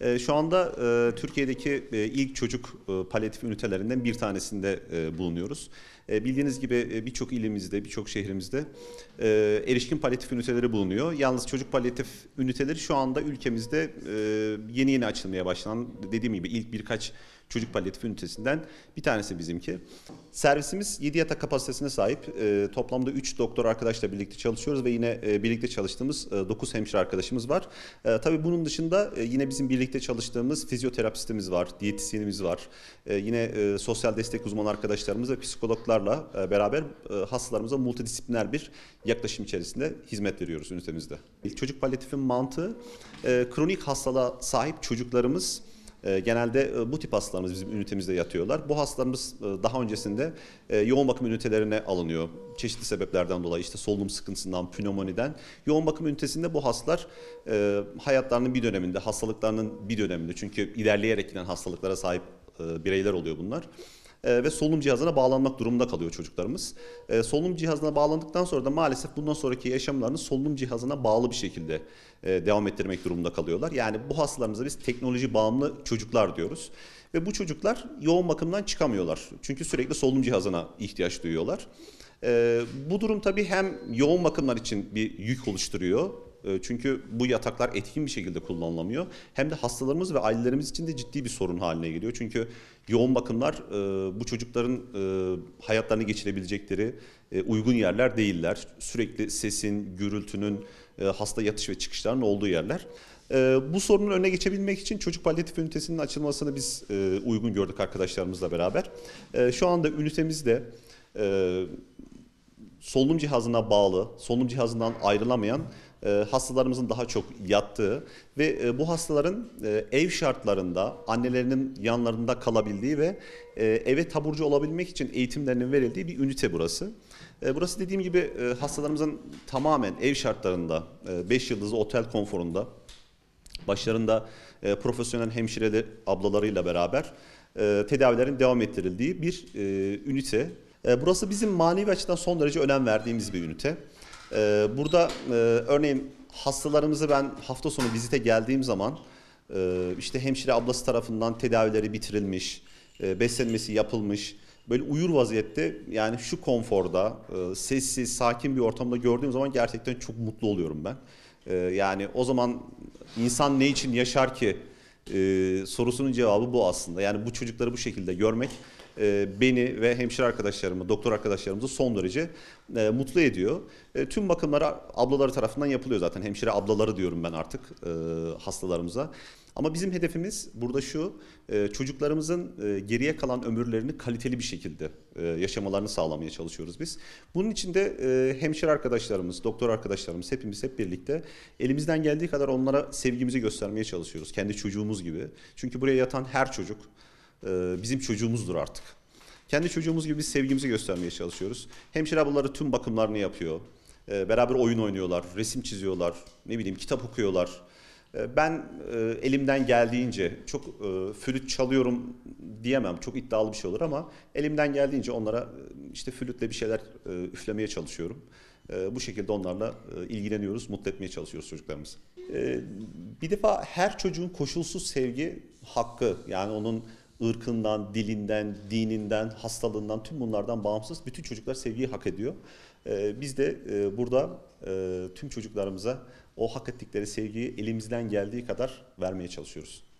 Ee, şu anda e, Türkiye'deki e, ilk çocuk e, palyatif ünitelerinden bir tanesinde bulunuyoruz. Bildiğiniz gibi birçok ilimizde, birçok şehrimizde erişkin palyatif üniteleri bulunuyor. Yalnız çocuk palyatif üniteleri şu anda ülkemizde yeni yeni açılmaya başlanan dediğim gibi ilk birkaç çocuk palyatif ünitesinden bir tanesi bizimki. Servisimiz 7 yatak kapasitesine sahip. E, toplamda 3 doktor arkadaşla birlikte çalışıyoruz ve yine e, birlikte çalıştığımız e, 9 hemşire arkadaşımız var. E, tabii bunun dışında e, yine bizim birlikte çalıştığımız fizyoterapistimiz var, diyetisyenimiz var. E, yine e, sosyal destek uzman arkadaşlarımız ve psikologlarla e, beraber e, hastalarımıza multidisipliner bir yaklaşım içerisinde hizmet veriyoruz ünitemizde. Çocuk palyatifin mantığı e, kronik hastalığa sahip çocuklarımız ee, genelde e, bu tip hastalarımız bizim ünitemizde yatıyorlar. Bu hastalarımız e, daha öncesinde e, yoğun bakım ünitelerine alınıyor. Çeşitli sebeplerden dolayı işte solunum sıkıntısından, pnömoniden. Yoğun bakım ünitesinde bu hastalar hayatlarının bir döneminde, hastalıklarının bir döneminde çünkü ilerleyerek giden hastalıklara sahip bireyler oluyor bunlar. Ee, ve solunum cihazına bağlanmak durumunda kalıyor çocuklarımız. Ee, solunum cihazına bağlandıktan sonra da maalesef bundan sonraki yaşamlarını solunum cihazına bağlı bir şekilde e, devam ettirmek durumunda kalıyorlar. Yani bu hastalarımıza biz teknoloji bağımlı çocuklar diyoruz. Ve bu çocuklar yoğun bakımdan çıkamıyorlar. Çünkü sürekli solunum cihazına ihtiyaç duyuyorlar. E, bu durum tabii hem yoğun bakımlar için bir yük oluşturuyor. Ee, çünkü bu yataklar etkin bir şekilde kullanılamıyor. Hem de hastalarımız ve ailelerimiz için de ciddi bir sorun haline geliyor. Çünkü yoğun bakımlar e, bu çocukların e, hayatlarını geçirebilecekleri e, uygun yerler değiller. Sürekli sesin, gürültünün, hasta yatış ve çıkışlarının olduğu yerler. Bu sorunun önüne geçebilmek için çocuk palyatif ünitesinin açılmasını biz uygun gördük arkadaşlarımızla beraber. Şu anda ünitemizde solunum cihazına bağlı, solunum cihazından ayrılamayan e, hastalarımızın daha çok yattığı ve e, bu hastaların e, ev şartlarında annelerinin yanlarında kalabildiği ve eve taburcu olabilmek için eğitimlerinin verildiği bir ünite burası. Burası dediğim gibi hastalarımızın tamamen ev şartlarında 5 yıldızlı otel konforunda başlarında profesyonel hemşireli ablalarıyla beraber tedavilerin devam ettirildiği bir ünite. Burası bizim manevi açıdan son derece önem verdiğimiz bir ünite. E, burada e, örneğin hastalarımızı ben hafta sonu vizite geldiğim zaman e, işte hemşire ablası tarafından tedavileri bitirilmiş, e, beslenmesi yapılmış, böyle uyur vaziyette yani şu konforda e, sessiz, sakin bir ortamda gördüğüm zaman gerçekten çok mutlu oluyorum ben. E, yani o zaman insan ne için yaşar ki e, sorusunun cevabı bu aslında. Yani bu çocukları bu şekilde görmek e, beni ve hemşire arkadaşlarımı, doktor arkadaşlarımızı son derece e, mutlu ediyor. E, tüm bakımlar ablaları tarafından yapılıyor zaten. Hemşire ablaları diyorum ben artık hastalarımıza. Ama bizim hedefimiz burada şu, çocuklarımızın geriye kalan ömürlerini kaliteli bir şekilde yaşamalarını sağlamaya çalışıyoruz biz. Bunun için de hemşire arkadaşlarımız, doktor arkadaşlarımız hepimiz hep birlikte elimizden geldiği kadar onlara sevgimizi göstermeye çalışıyoruz. Kendi çocuğumuz gibi. Çünkü buraya yatan her çocuk ee, bizim çocuğumuzdur artık. Kendi çocuğumuz gibi biz sevgimizi göstermeye çalışıyoruz. Hemşire ablaları tüm bakımlarını yapıyor. Ee, beraber oyun oynuyorlar, resim çiziyorlar, ne bileyim kitap okuyorlar. Ee, ben e, elimden geldiğince çok e, flüt çalıyorum diyemem. Çok iddialı bir şey olur ama elimden geldiğince onlara e, işte flütle bir şeyler e, üflemeye çalışıyorum. bu şekilde onlarla ilgileniyoruz, mutlu etmeye çalışıyoruz çocuklarımızı. bir defa her çocuğun koşulsuz sevgi hakkı yani onun ırkından, dilinden, dininden, hastalığından tüm bunlardan bağımsız bütün çocuklar sevgiyi hak ediyor. Ee, biz de e, burada e, tüm çocuklarımıza o hak ettikleri sevgiyi elimizden geldiği kadar vermeye çalışıyoruz.